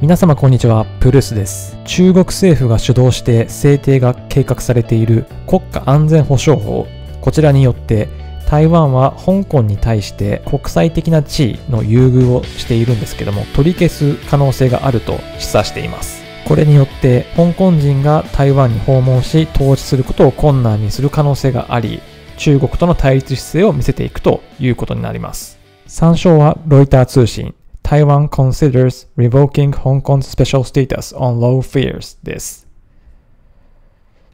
皆様こんにちは、プルースです。中国政府が主導して制定が計画されている国家安全保障法、こちらによって台湾は香港に対して国際的な地位の優遇をしているんですけども、取り消す可能性があると示唆しています。これによって香港人が台湾に訪問し統治することを困難にする可能性があり、中国との対立姿勢を見せていくということになります。参照はロイター通信、Taiwan considers revoking Hong Kong's special status on low fears this.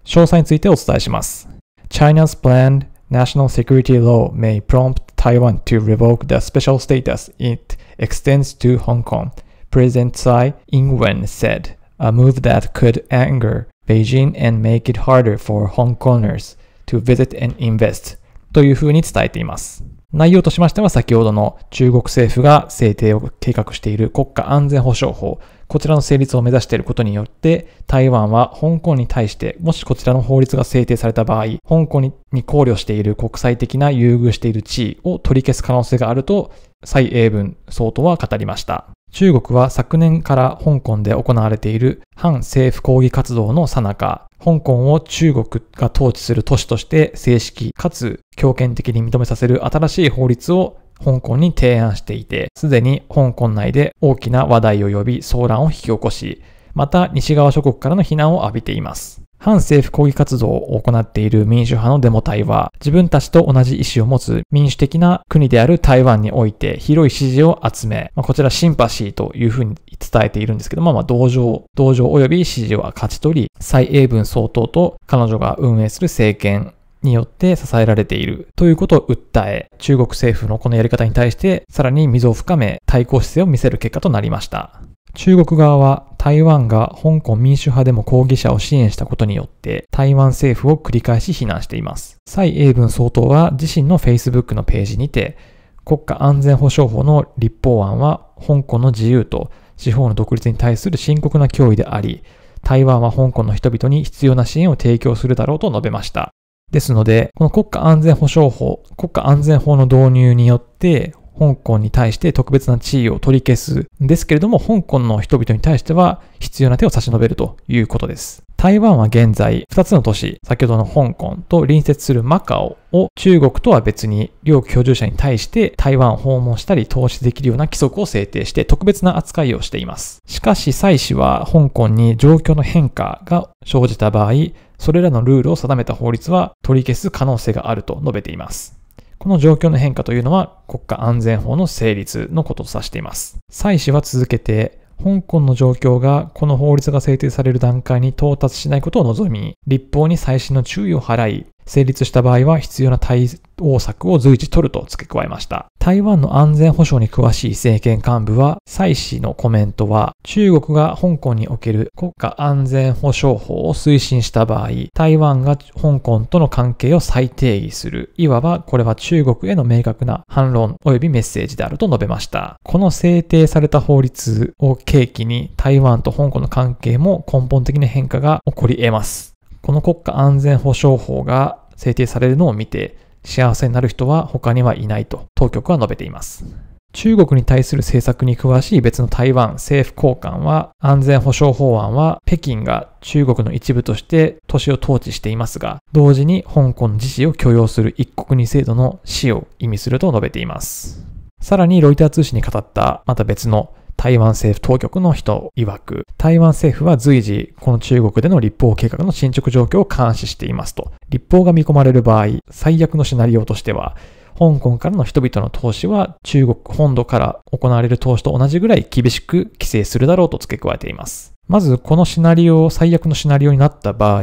詳細についてお伝えします。China's planned national security law may prompt Taiwan to revoke the special status it extends to Hong Kong, President Tsai Ing-wen said, a move that could anger Beijing and make it harder for Hong Kongers to visit and invest というふうに伝えています。内容としましては先ほどの中国政府が制定を計画している国家安全保障法、こちらの成立を目指していることによって、台湾は香港に対して、もしこちらの法律が制定された場合、香港に考慮している国際的な優遇している地位を取り消す可能性があると、蔡英文総統は語りました。中国は昨年から香港で行われている反政府抗議活動の最中、香港を中国が統治する都市として正式かつ強権的に認めさせる新しい法律を香港に提案していて、すでに香港内で大きな話題を呼び騒乱を引き起こし、また西側諸国からの非難を浴びています。反政府抗議活動を行っている民主派のデモ隊は、自分たちと同じ意思を持つ民主的な国である台湾において広い支持を集め、まあ、こちらシンパシーというふうに伝えているんですけど、まあまあ同情、同情及び支持は勝ち取り、蔡英文総統と彼女が運営する政権によって支えられているということを訴え、中国政府のこのやり方に対してさらに溝を深め、対抗姿勢を見せる結果となりました。中国側は台湾が香港民主派でも抗議者を支援したことによって台湾政府を繰り返し非難しています。蔡英文総統は自身の Facebook のページにて国家安全保障法の立法案は香港の自由と司法の独立に対する深刻な脅威であり台湾は香港の人々に必要な支援を提供するだろうと述べました。ですので、この国家安全保障法、国家安全法の導入によって、香港に対して特別な地位を取り消す。んですけれども、香港の人々に対しては必要な手を差し伸べるということです。台湾は現在、2つの都市、先ほどの香港と隣接するマカオを中国とは別に両居住者に対して台湾を訪問したり投資できるような規則を制定して特別な扱いをしています。しかし、蔡氏は香港に状況の変化が生じた場合、それらのルールを定めた法律は取り消す可能性があると述べています。この状況の変化というのは国家安全法の成立のことと指しています。蔡氏は続けて、香港の状況がこの法律が制定される段階に到達しないことを望み、立法に最新の注意を払い、成立した場合は必要な対応策を随時取ると付け加えました。台湾の安全保障に詳しい政権幹部は、蔡氏のコメントは、中国が香港における国家安全保障法を推進した場合、台湾が香港との関係を再定義する。いわば、これは中国への明確な反論及びメッセージであると述べました。この制定された法律を契機に、台湾と香港の関係も根本的な変化が起こり得ます。この国家安全保障法が制定されるのを見て、幸せになる人は他にはいないと当局は述べています。中国に対する政策に詳しい別の台湾政府高官は安全保障法案は北京が中国の一部として都市を統治していますが同時に香港の自治を許容する一国二制度の死を意味すると述べていますさらにロイター通信に語ったまた別の台湾政府当局の人曰く、台湾政府は随時、この中国での立法計画の進捗状況を監視していますと。立法が見込まれる場合、最悪のシナリオとしては、香港からの人々の投資は中国本土から行われる投資と同じぐらい厳しく規制するだろうと付け加えています。まず、このシナリオ、最悪のシナリオになった場合、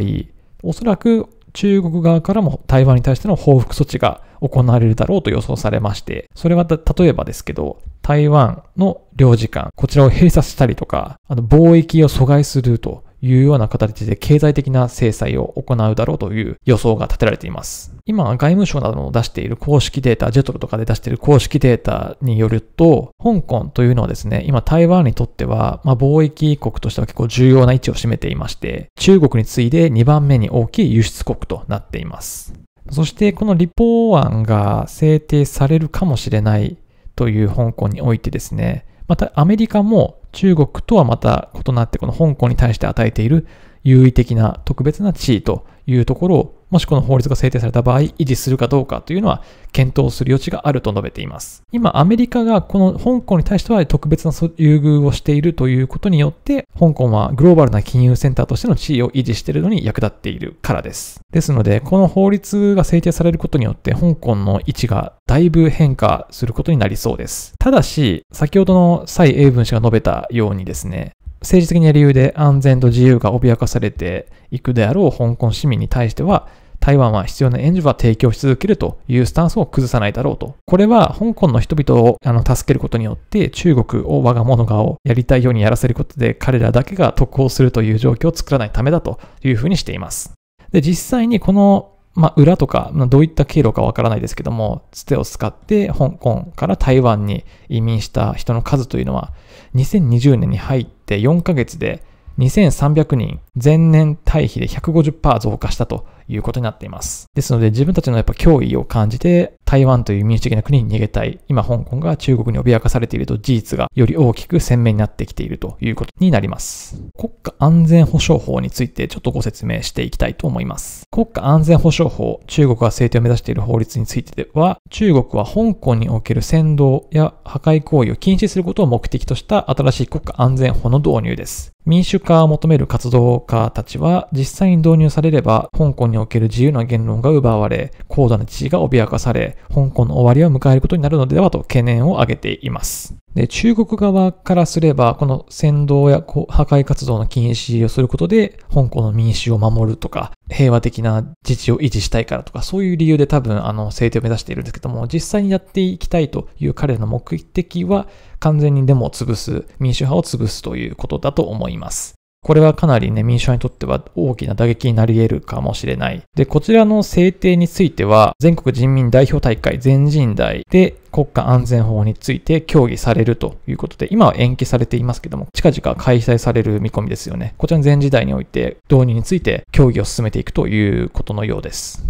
おそらく中国側からも台湾に対しての報復措置が行われるだろうと予想されまして、それは例えばですけど、台湾の領事館、こちらを閉鎖したりとか、あの貿易を阻害するというような形で経済的な制裁を行うだろうという予想が立てられています。今、外務省などの出している公式データ、ジェトルとかで出している公式データによると、香港というのはですね、今台湾にとっては、まあ、貿易国としては結構重要な位置を占めていまして、中国に次いで2番目に大きい輸出国となっています。そしてこの立法案が制定されるかもしれないという香港においてですね、またアメリカも中国とはまた異なってこの香港に対して与えている優位的な特別な地位というところを、もしこの法律が制定された場合、維持するかどうかというのは検討する余地があると述べています。今、アメリカがこの香港に対しては特別な優遇をしているということによって、香港はグローバルな金融センターとしての地位を維持しているのに役立っているからです。ですので、この法律が制定されることによって、香港の位置がだいぶ変化することになりそうです。ただし、先ほどの蔡英文氏が述べたようにですね、政治的な理由で安全と自由が脅かされていくであろう香港市民に対しては、台湾は必要な援助は提供し続けるというスタンスを崩さないだろうと。これは香港の人々をあの助けることによって中国を我が物顔をやりたいようにやらせることで彼らだけが得をするという状況を作らないためだというふうにしています。で、実際にこのまあ、裏とか、まあ、どういった経路かわからないですけども、つてを使って香港から台湾に移民した人の数というのは、2020年に入って4ヶ月で2300人、前年対比で150%増加したということになっています。ですので自分たちのやっぱ脅威を感じて台湾という民主的な国に逃げたい。今香港が中国に脅かされていると事実がより大きく鮮明になってきているということになります。国家安全保障法についてちょっとご説明していきたいと思います。国家安全保障法、中国が制定を目指している法律についてでは、中国は香港における扇動や破壊行為を禁止することを目的とした新しい国家安全法の導入です。民主化を求める活動家たちは実際に導入されれば香港における自由な言論が奪われ、高度な地位が脅かされ、香港の終わりを迎えることになるのではと懸念を挙げています。で、中国側からすれば、この扇動や破壊活動の禁止をすることで、香港の民主を守るとか、平和的な自治を維持したいからとか、そういう理由で多分、あの、制定を目指しているんですけども、実際にやっていきたいという彼らの目的は、完全にデモを潰す、民主派を潰すということだと思います。これはかなりね、民主派にとっては大きな打撃になり得るかもしれない。で、こちらの制定については、全国人民代表大会全人代で国家安全法について協議されるということで、今は延期されていますけども、近々開催される見込みですよね。こちらの全時代において、導入について協議を進めていくということのようです。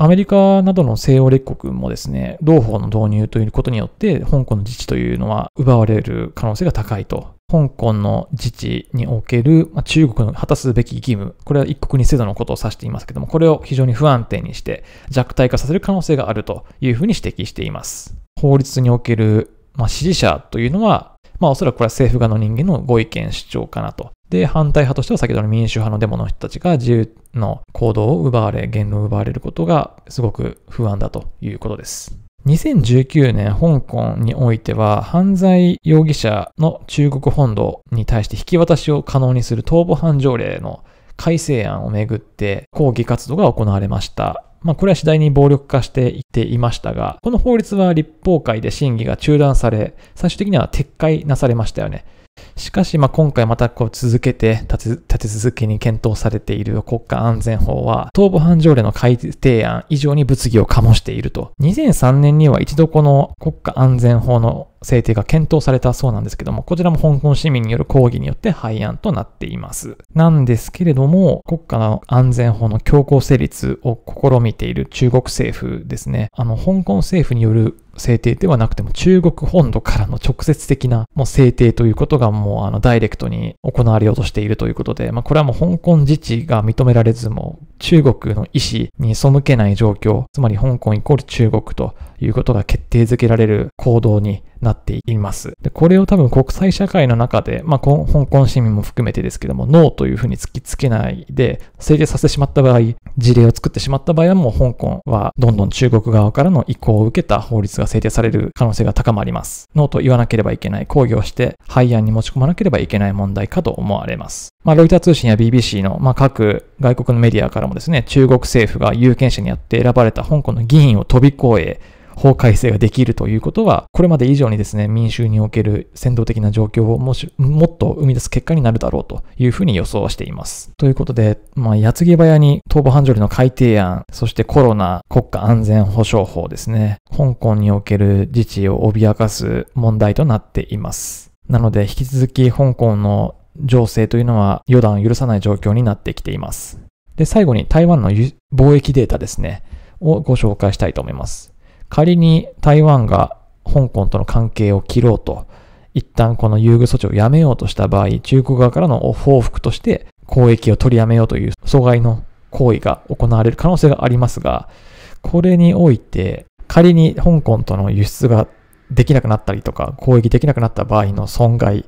アメリカなどの西欧列国もですね、同法の導入ということによって、香港の自治というのは奪われる可能性が高いと香港の自治における、まあ、中国の果たすべき義務、これは一国二制度のことを指していますけども、これを非常に不安定にして弱体化させる可能性があるというふうに指摘しています。法律における、まあ、支持者というのは、まあおそらくこれは政府側の人間のご意見主張かなと。で、反対派としては先ほどの民主派のデモの人たちが自由の行動を奪われ、言論を奪われることがすごく不安だということです。2019年香港においては犯罪容疑者の中国本土に対して引き渡しを可能にする逃亡犯条例の改正案をめぐって抗議活動が行われました。まあこれは次第に暴力化していっていましたが、この法律は立法会で審議が中断され、最終的には撤回なされましたよね。しかし、まあ、今回またこう続けて立て続けに検討されている国家安全法は、東部犯条例の改定案以上に物議を醸していると。2003年には一度この国家安全法の制定が検討されたそうなんですけども、こちらも香港市民による抗議によって廃案となっています。なんですけれども、国家の安全法の強行成立を試みている中国政府ですね。あの、香港政府による制定ではなくても中国本土からの直接的なもう制定ということがもうあのダイレクトに行われようとしているということで、まあ、これはもう香港自治が認められずも中国の意思に背けない状況、つまり香港イコール中国ということが決定づけられる行動になっています。でこれを多分国際社会の中で、まあ、香港市民も含めてですけども、ノーというふうに突きつけないで、制定させてしまった場合、事例を作ってしまった場合はもう香港はどんどん中国側からの意向を受けた法律が制定される可能性が高まります。ノーと言わなければいけない、抗議をして廃案に持ち込まなければいけない問題かと思われます。まあ、ロイター通信や BBC の、まあ、各外国のメディアからもですね、中国政府が有権者にあって選ばれた香港の議員を飛び越え、法改正ができるということは、これまで以上にですね、民衆における先導的な状況をもしもっと生み出す結果になるだろうというふうに予想しています。ということで、まあ、矢継ぎ早に東部繁盛の改定案、そしてコロナ国家安全保障法ですね、香港における自治を脅かす問題となっています。なので、引き続き香港の情勢というのは予断を許さない状況になってきています。で、最後に台湾の貿易データですね、をご紹介したいと思います。仮に台湾が香港との関係を切ろうと、一旦この優遇措置をやめようとした場合、中国側からの報復として交易を取りやめようという阻害の行為が行われる可能性がありますが、これにおいて仮に香港との輸出ができなくなったりとか、攻撃できなくなった場合の損害、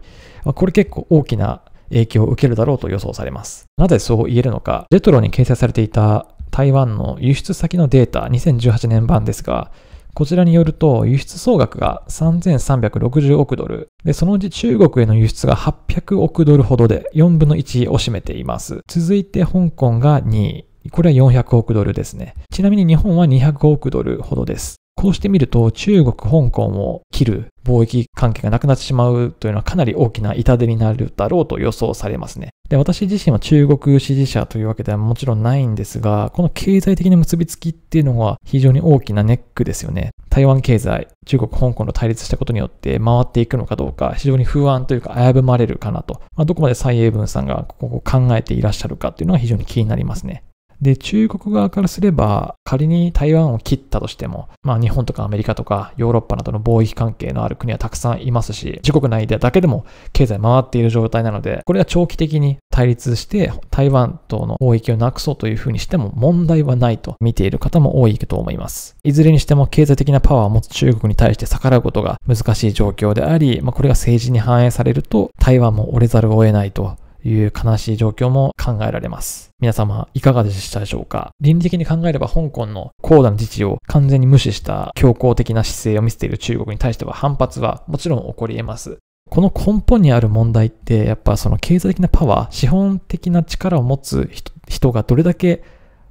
これ結構大きな影響を受けるだろうと予想されます。なぜそう言えるのか、レトロに掲載されていた台湾の輸出先のデータ2018年版ですが、こちらによると輸出総額が3360億ドル。で、そのうち中国への輸出が800億ドルほどで4分の1を占めています。続いて香港が2位。これは400億ドルですね。ちなみに日本は200億ドルほどです。こうしてみると中国、香港を切る貿易関係がなくなってしまうというのはかなり大きな痛手になるだろうと予想されますね。で、私自身は中国支持者というわけではもちろんないんですが、この経済的な結びつきっていうのは非常に大きなネックですよね。台湾経済、中国、香港の対立したことによって回っていくのかどうか、非常に不安というか危ぶまれるかなと。まあ、どこまで蔡英文さんがここを考えていらっしゃるかっていうのは非常に気になりますね。で、中国側からすれば、仮に台湾を切ったとしても、まあ日本とかアメリカとかヨーロッパなどの貿易関係のある国はたくさんいますし、自国内でだけでも経済回っている状態なので、これは長期的に対立して台湾との貿易をなくそうというふうにしても問題はないと見ている方も多いと思います。いずれにしても経済的なパワーを持つ中国に対して逆らうことが難しい状況であり、まあこれが政治に反映されると台湾も折れざるを得ないという悲しい状況も考えられます。皆様、いかがでしたでしょうか倫理的に考えれば香港の高度な自治を完全に無視した強硬的な姿勢を見せている中国に対しては反発はもちろん起こり得ます。この根本にある問題って、やっぱその経済的なパワー、資本的な力を持つ人がどれだけ、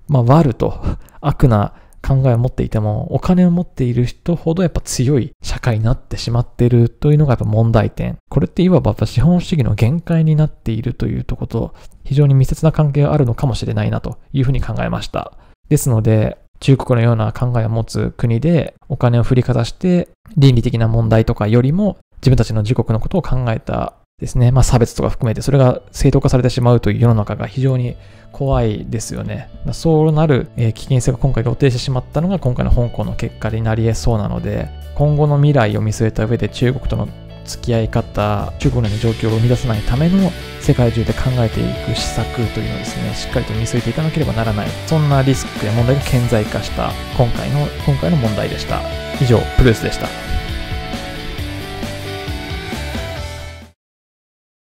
まあ、悪と悪な考えを持っていても、お金を持っている人ほどやっぱ強い社会になってしまっているというのがやっぱ問題点。これっていわば資本主義の限界になっているというところと、非常に密接な関係があるのかもしれないなというふうに考えました。ですので、中国のような考えを持つ国でお金を振りかざして倫理的な問題とかよりも自分たちの自国のことを考えたですね、まあ、差別とか含めて、それが正当化されてしまうという世の中が非常に怖いですよね。そうなる、危険性が今回露呈してしまったのが今回の香港の結果になり得そうなので、今後の未来を見据えた上で中国との付き合い方、中国の状況を生み出さないための世界中で考えていく施策というのをですね、しっかりと見据えていかなければならない、そんなリスクや問題が顕在化した今回の、今回の問題でした。以上、プルースでした。